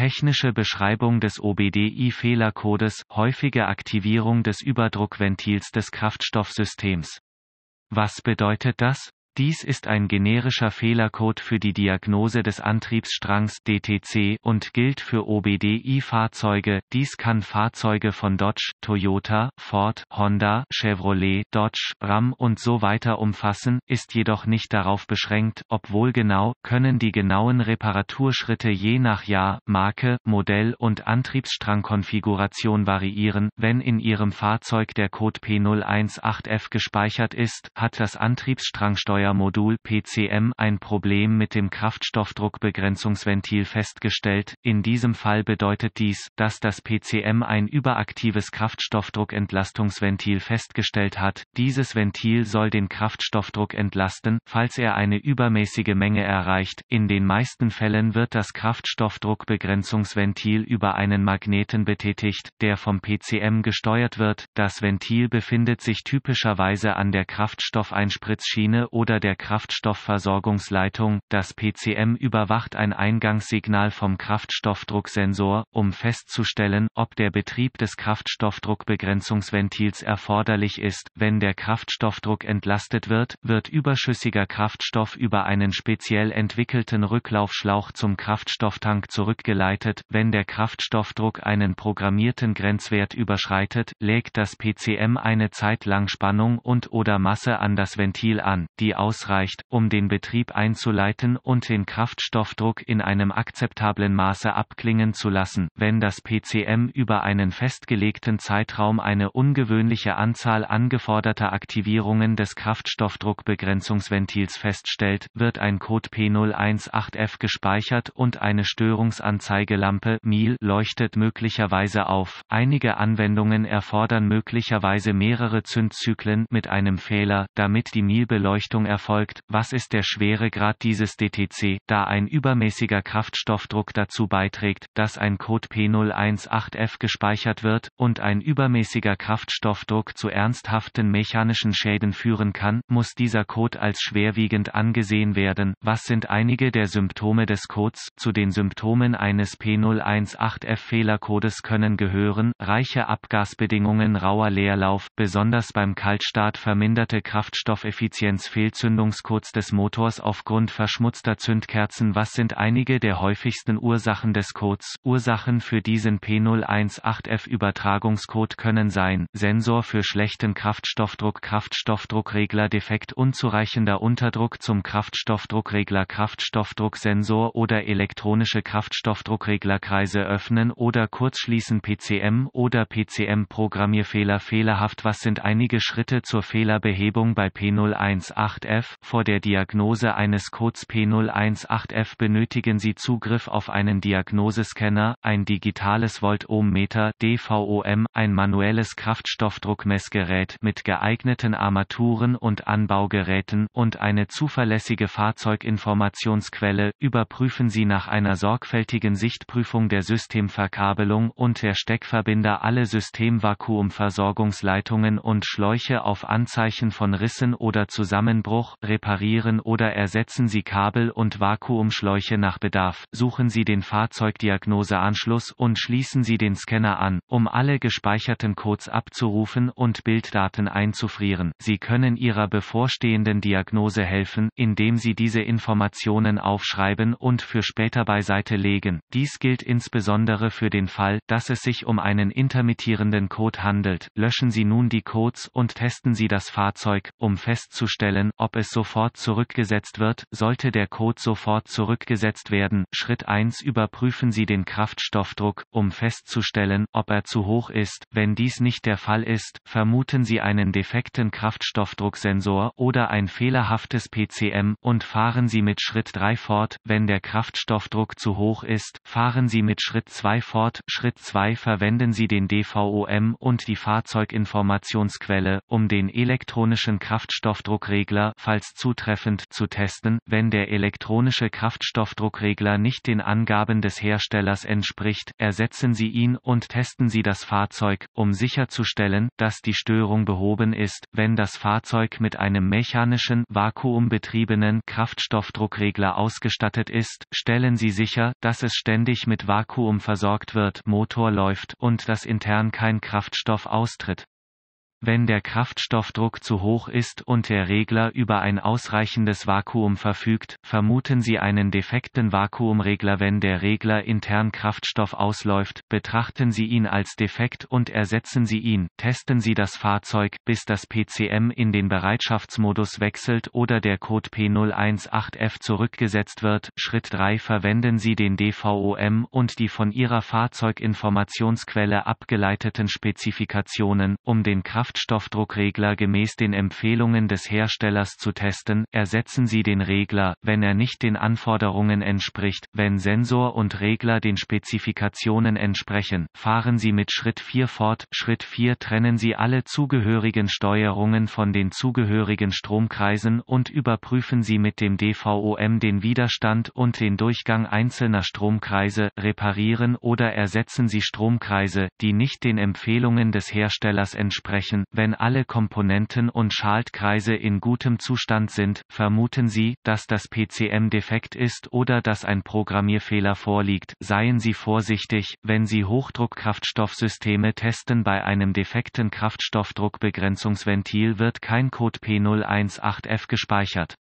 Technische Beschreibung des OBDI-Fehlercodes, häufige Aktivierung des Überdruckventils des Kraftstoffsystems. Was bedeutet das? Dies ist ein generischer Fehlercode für die Diagnose des Antriebsstrangs DTC und gilt für OBDI-Fahrzeuge. Dies kann Fahrzeuge von Dodge, Toyota, Ford, Honda, Chevrolet, Dodge, Ram und so weiter umfassen, ist jedoch nicht darauf beschränkt, obwohl genau, können die genauen Reparaturschritte je nach Jahr, Marke, Modell und Antriebsstrangkonfiguration variieren. Wenn in Ihrem Fahrzeug der Code P018F gespeichert ist, hat das Antriebsstrangsteuer Steuermodul PCM ein Problem mit dem Kraftstoffdruckbegrenzungsventil festgestellt. In diesem Fall bedeutet dies, dass das PCM ein überaktives Kraftstoffdruckentlastungsventil festgestellt hat. Dieses Ventil soll den Kraftstoffdruck entlasten, falls er eine übermäßige Menge erreicht. In den meisten Fällen wird das Kraftstoffdruckbegrenzungsventil über einen Magneten betätigt, der vom PCM gesteuert wird. Das Ventil befindet sich typischerweise an der Kraftstoffeinspritzschiene oder oder der Kraftstoffversorgungsleitung. Das PCM überwacht ein Eingangssignal vom Kraftstoffdrucksensor, um festzustellen, ob der Betrieb des Kraftstoffdruckbegrenzungsventils erforderlich ist. Wenn der Kraftstoffdruck entlastet wird, wird überschüssiger Kraftstoff über einen speziell entwickelten Rücklaufschlauch zum Kraftstofftank zurückgeleitet. Wenn der Kraftstoffdruck einen programmierten Grenzwert überschreitet, legt das PCM eine Zeit lang Spannung und oder Masse an das Ventil an. Die ausreicht, um den Betrieb einzuleiten und den Kraftstoffdruck in einem akzeptablen Maße abklingen zu lassen, wenn das PCM über einen festgelegten Zeitraum eine ungewöhnliche Anzahl angeforderter Aktivierungen des Kraftstoffdruckbegrenzungsventils feststellt, wird ein Code P018F gespeichert und eine Störungsanzeigelampe MIL leuchtet möglicherweise auf. Einige Anwendungen erfordern möglicherweise mehrere Zündzyklen mit einem Fehler, damit die MIL-Beleuchtung erfolgt, was ist der Schweregrad dieses DTC, da ein übermäßiger Kraftstoffdruck dazu beiträgt, dass ein Code P018F gespeichert wird, und ein übermäßiger Kraftstoffdruck zu ernsthaften mechanischen Schäden führen kann, muss dieser Code als schwerwiegend angesehen werden. Was sind einige der Symptome des Codes? Zu den Symptomen eines P018F-Fehlercodes können gehören, reiche Abgasbedingungen, rauer Leerlauf, besonders beim Kaltstart verminderte Kraftstoffeffizienz fehlt Entzündungscodes des Motors aufgrund verschmutzter Zündkerzen Was sind einige der häufigsten Ursachen des Codes? Ursachen für diesen P018F-Übertragungscode können sein, Sensor für schlechten Kraftstoffdruck Kraftstoffdruckregler-Defekt unzureichender Unterdruck zum Kraftstoffdruckregler Kraftstoffdrucksensor oder elektronische Kraftstoffdruckreglerkreise öffnen oder kurzschließen PCM oder PCM-Programmierfehler fehlerhaft Was sind einige Schritte zur Fehlerbehebung bei P018 F. Vor der Diagnose eines Codes P018F benötigen Sie Zugriff auf einen Diagnosescanner, ein digitales Voltohmmeter DVOM, ein manuelles Kraftstoffdruckmessgerät mit geeigneten Armaturen und Anbaugeräten und eine zuverlässige Fahrzeuginformationsquelle. Überprüfen Sie nach einer sorgfältigen Sichtprüfung der Systemverkabelung und der Steckverbinder alle Systemvakuumversorgungsleitungen und Schläuche auf Anzeichen von Rissen oder Zusammenbruch Verbrauch, reparieren oder ersetzen Sie Kabel und Vakuumschläuche nach Bedarf, suchen Sie den Fahrzeugdiagnoseanschluss und schließen Sie den Scanner an, um alle gespeicherten Codes abzurufen und Bilddaten einzufrieren. Sie können Ihrer bevorstehenden Diagnose helfen, indem Sie diese Informationen aufschreiben und für später beiseite legen. Dies gilt insbesondere für den Fall, dass es sich um einen intermittierenden Code handelt. Löschen Sie nun die Codes und testen Sie das Fahrzeug, um festzustellen, ob ob es sofort zurückgesetzt wird, sollte der Code sofort zurückgesetzt werden. Schritt 1 Überprüfen Sie den Kraftstoffdruck, um festzustellen, ob er zu hoch ist. Wenn dies nicht der Fall ist, vermuten Sie einen defekten Kraftstoffdrucksensor oder ein fehlerhaftes PCM und fahren Sie mit Schritt 3 fort. Wenn der Kraftstoffdruck zu hoch ist, fahren Sie mit Schritt 2 fort. Schritt 2 verwenden Sie den DVOM und die Fahrzeuginformationsquelle, um den elektronischen Kraftstoffdruckregler falls zutreffend zu testen, wenn der elektronische Kraftstoffdruckregler nicht den Angaben des Herstellers entspricht, ersetzen Sie ihn und testen Sie das Fahrzeug, um sicherzustellen, dass die Störung behoben ist, wenn das Fahrzeug mit einem mechanischen, vakuumbetriebenen Kraftstoffdruckregler ausgestattet ist, stellen Sie sicher, dass es ständig mit Vakuum versorgt wird, Motor läuft und dass intern kein Kraftstoff austritt. Wenn der Kraftstoffdruck zu hoch ist und der Regler über ein ausreichendes Vakuum verfügt, vermuten Sie einen defekten Vakuumregler. Wenn der Regler intern Kraftstoff ausläuft, betrachten Sie ihn als defekt und ersetzen Sie ihn. Testen Sie das Fahrzeug, bis das PCM in den Bereitschaftsmodus wechselt oder der Code P018F zurückgesetzt wird. Schritt 3 Verwenden Sie den DVOM und die von Ihrer Fahrzeuginformationsquelle abgeleiteten Spezifikationen, um den Kraft Kraftstoffdruckregler gemäß den Empfehlungen des Herstellers zu testen, ersetzen Sie den Regler, wenn er nicht den Anforderungen entspricht, wenn Sensor und Regler den Spezifikationen entsprechen, fahren Sie mit Schritt 4 fort, Schritt 4 trennen Sie alle zugehörigen Steuerungen von den zugehörigen Stromkreisen und überprüfen Sie mit dem DVOM den Widerstand und den Durchgang einzelner Stromkreise, reparieren oder ersetzen Sie Stromkreise, die nicht den Empfehlungen des Herstellers entsprechen, erhalten. Wenn alle Komponenten und Schaltkreise in gutem Zustand sind, vermuten Sie, dass das PCM defekt ist oder dass ein Programmierfehler vorliegt. Seien Sie vorsichtig, wenn Sie Hochdruckkraftstoffsysteme testen bei einem defekten Kraftstoffdruckbegrenzungsventil wird kein Code P018F gespeichert.